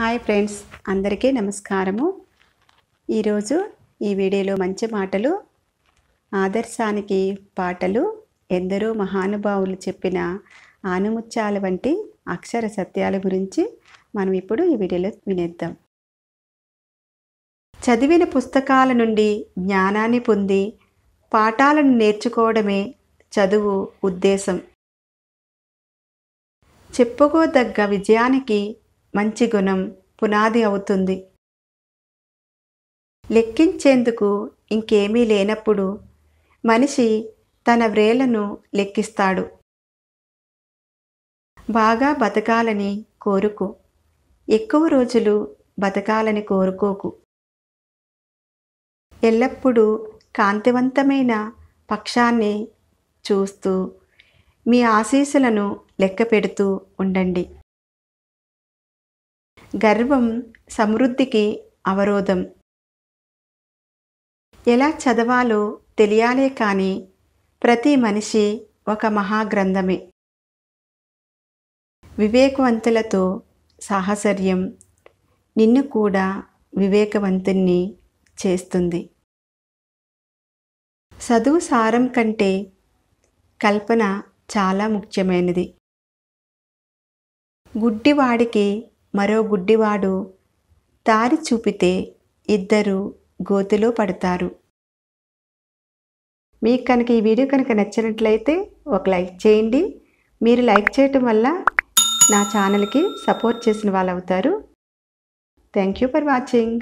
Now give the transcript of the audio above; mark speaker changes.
Speaker 1: hi friends అందరికీ నమస్కారము ఈరోజు ఈ వీడియోలో మంచి మాటలు ఆదర్శానికి పాటలు ఎందరో మహానుభావులు చెప్పిన ఆనుముత్యాల వంటి అక్షర సత్యాల గురించి మనం ఇప్పుడు ఈ వీడియోలో వినేద్దాం చదివిన పుస్తకాల నుండి జ్ఞానాన్ని పొంది పాఠాలను నేర్చుకోవడమే చదువు ఉద్దేశం చెప్పుకోదగ్గ విజయానికి మంచి గుణం పునాది అవుతుంది లెక్కించేందుకు ఇంకేమీ లేనప్పుడు మనిషి తన వ్రేలను లెక్కిస్తాడు బాగా బతకాలని కోరుకు ఎక్కువ రోజులు బతకాలని కోరుకోకు ఎల్లప్పుడూ కాంతివంతమైన పక్షాన్ని చూస్తూ మీ ఆశీస్సులను లెక్క పెడుతూ ఉండండి గర్వం సమృద్ధికి అవరోధం ఎలా చదవాలో తెలియాలే కానీ ప్రతి మనిషి ఒక మహాగ్రంథమే వివేకవంతులతో సాహసర్యం నిన్ను కూడా వివేకవంతుణ్ణి చేస్తుంది చదువు సారం కంటే కల్పన చాలా ముఖ్యమైనది గుడ్డివాడికి మరో గుడ్డివాడు దారి చూపితే ఇద్దరు గోతిలో పడతారు మీకు కనుక ఈ వీడియో కనుక నచ్చినట్లయితే ఒక లైక్ చేయండి మీరు లైక్ చేయటం వల్ల నా ఛానల్కి సపోర్ట్ చేసిన వాళ్ళు అవుతారు థ్యాంక్ యూ ఫర్ వాచింగ్